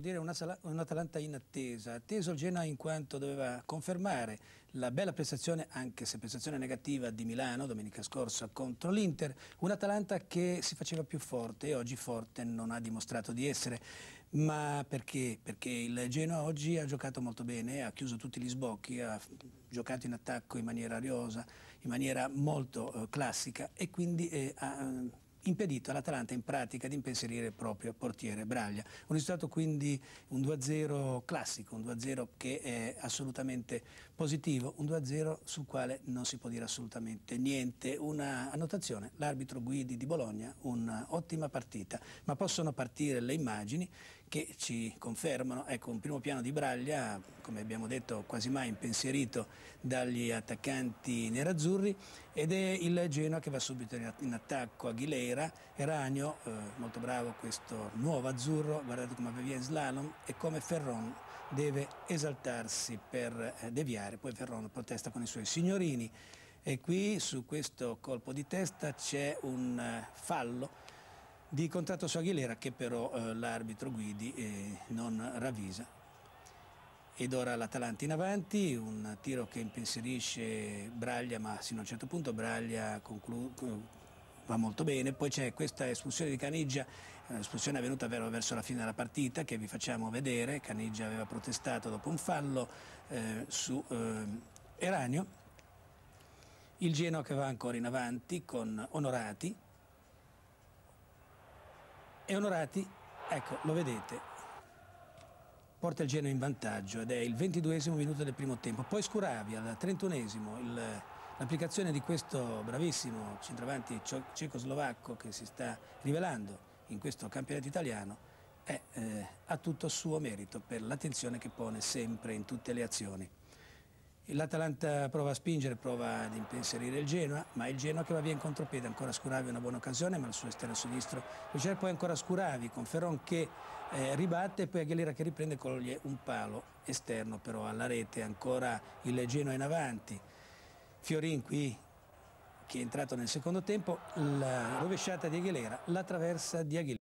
dire un Atalanta in attesa, atteso il Genoa in quanto doveva confermare la bella prestazione, anche se prestazione negativa, di Milano domenica scorsa contro l'Inter, un Atalanta che si faceva più forte e oggi forte non ha dimostrato di essere, ma perché? Perché il Genoa oggi ha giocato molto bene, ha chiuso tutti gli sbocchi, ha giocato in attacco in maniera ariosa, in maniera molto eh, classica e quindi eh, ha impedito all'Atalanta in pratica di impensierire il proprio portiere Braglia. Un risultato quindi un 2-0 classico, un 2-0 che è assolutamente positivo, un 2-0 sul quale non si può dire assolutamente niente. Una annotazione, l'arbitro Guidi di Bologna, un'ottima partita, ma possono partire le immagini che ci confermano ecco, un primo piano di Braglia, come abbiamo detto, quasi mai impensierito dagli attaccanti nerazzurri ed è il Genoa che va subito in attacco a Aguilera, Eranio, eh, molto bravo questo nuovo azzurro, guardate come va via in slalom e come Ferron deve esaltarsi per eh, deviare, poi Ferron protesta con i suoi signorini e qui su questo colpo di testa c'è un eh, fallo di contratto su Aguilera che però eh, l'arbitro Guidi eh, non ravvisa. Ed ora l'Atalanta in avanti, un tiro che impensierisce Braglia, ma sino a un certo punto Braglia va molto bene. Poi c'è questa espulsione di Caniggia, espulsione avvenuta verso la fine della partita che vi facciamo vedere. Caniggia aveva protestato dopo un fallo eh, su eh, Eranio. Il Genoa che va ancora in avanti con Onorati e Onorati, ecco, lo vedete, porta il Genoa in vantaggio ed è il 22 minuto del primo tempo. Poi Scuravi al 31 l'applicazione di questo bravissimo centravanti cecoslovacco che si sta rivelando in questo campionato italiano è eh, a tutto suo merito per l'attenzione che pone sempre in tutte le azioni. L'Atalanta prova a spingere, prova ad impensierire il Genoa, ma il Genoa che va via in contropiede, ancora Scuravi una buona occasione, ma il suo esterno sinistro c'è poi ancora Scuravi con Ferron che eh, ribatte e poi Aguilera che riprende e coglie un palo esterno però alla rete, ancora il Genoa in avanti. Fiorin qui che è entrato nel secondo tempo, la rovesciata di Aguilera, la traversa di Aguilera.